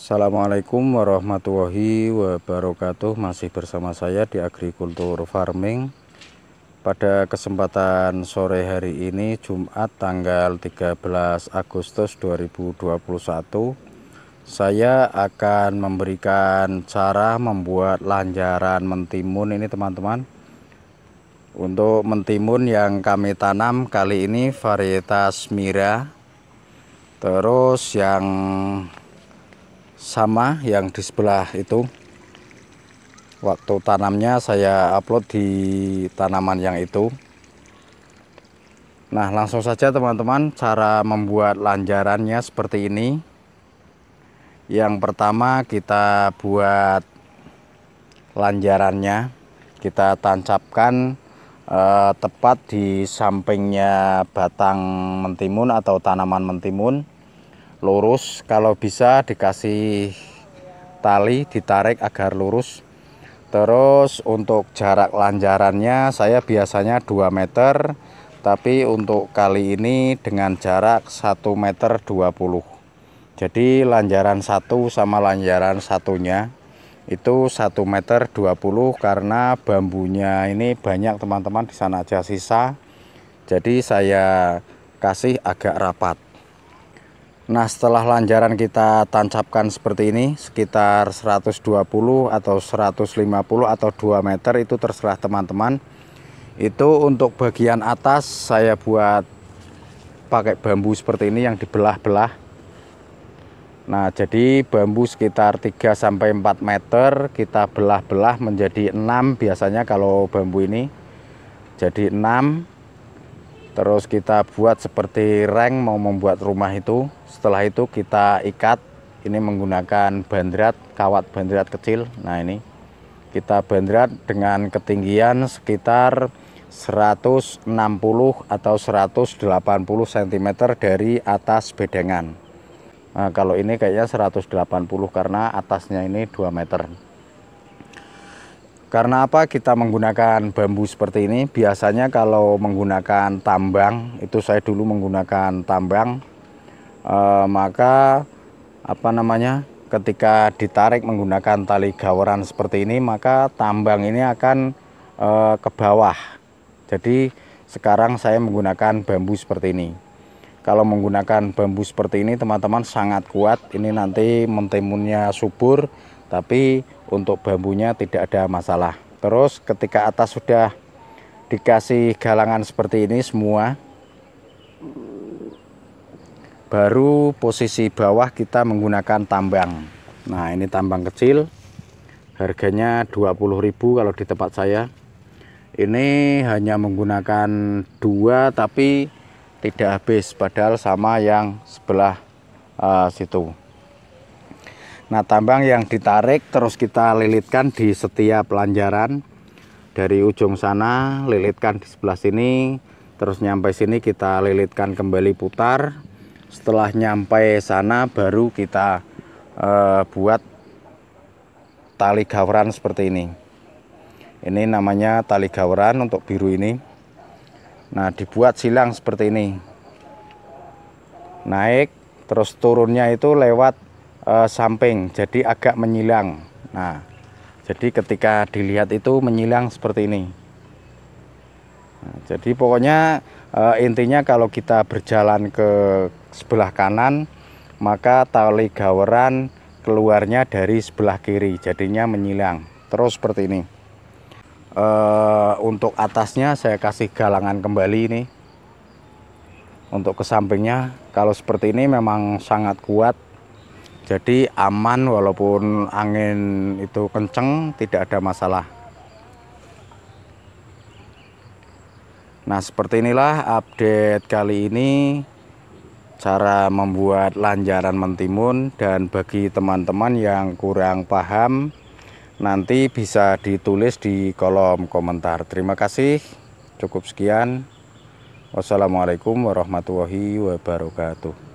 Assalamualaikum warahmatullahi wabarakatuh Masih bersama saya di Agrikultur Farming Pada kesempatan sore hari ini Jumat tanggal 13 Agustus 2021 Saya akan memberikan cara membuat lanjaran mentimun ini teman-teman Untuk mentimun yang kami tanam kali ini varietas mira Terus yang sama yang di sebelah itu waktu tanamnya saya upload di tanaman yang itu nah langsung saja teman-teman cara membuat lanjarannya seperti ini yang pertama kita buat lanjarannya kita tancapkan eh, tepat di sampingnya batang mentimun atau tanaman mentimun lurus kalau bisa dikasih tali ditarik agar lurus terus untuk jarak lanjarannya saya biasanya 2 meter tapi untuk kali ini dengan jarak 1 meter 20 jadi lanjaran satu sama lanjaran satunya itu 1 meter 20 karena bambunya ini banyak teman-teman di sana aja sisa jadi saya kasih agak rapat Nah setelah lanjaran kita tancapkan seperti ini sekitar 120 atau 150 atau 2 meter itu terserah teman-teman Itu untuk bagian atas saya buat pakai bambu seperti ini yang dibelah-belah Nah jadi bambu sekitar 3-4 meter kita belah-belah menjadi 6 biasanya kalau bambu ini Jadi 6 terus kita buat seperti reng mau membuat rumah itu setelah itu kita ikat ini menggunakan bandrat kawat bandrat kecil nah ini kita bandrat dengan ketinggian sekitar 160 atau 180 cm dari atas bedengan nah, kalau ini kayaknya 180 karena atasnya ini 2 meter karena apa kita menggunakan bambu seperti ini? Biasanya kalau menggunakan tambang, itu saya dulu menggunakan tambang, eh, maka apa namanya? Ketika ditarik menggunakan tali gaweran seperti ini, maka tambang ini akan eh, ke bawah. Jadi sekarang saya menggunakan bambu seperti ini kalau menggunakan bambu seperti ini teman-teman sangat kuat ini nanti mentimunnya subur tapi untuk bambunya tidak ada masalah terus ketika atas sudah dikasih galangan seperti ini semua baru posisi bawah kita menggunakan tambang nah ini tambang kecil harganya 20.000 kalau di tempat saya ini hanya menggunakan dua tapi tidak habis padahal sama yang sebelah uh, situ Nah tambang yang ditarik terus kita lilitkan di setiap lanjaran dari ujung sana lilitkan di sebelah sini terus nyampe sini kita lilitkan kembali putar setelah nyampe sana baru kita uh, buat tali gawran seperti ini ini namanya tali gawran untuk biru ini nah dibuat silang seperti ini naik terus turunnya itu lewat uh, samping jadi agak menyilang nah jadi ketika dilihat itu menyilang seperti ini nah, jadi pokoknya uh, intinya kalau kita berjalan ke sebelah kanan maka tali gaweran keluarnya dari sebelah kiri jadinya menyilang terus seperti ini e, untuk atasnya saya kasih galangan kembali ini untuk ke sampingnya kalau seperti ini memang sangat kuat jadi aman walaupun angin itu kenceng tidak ada masalah. Nah seperti inilah update kali ini cara membuat lanjaran mentimun dan bagi teman-teman yang kurang paham nanti bisa ditulis di kolom komentar. Terima kasih cukup sekian. Wassalamualaikum warahmatullahi wabarakatuh.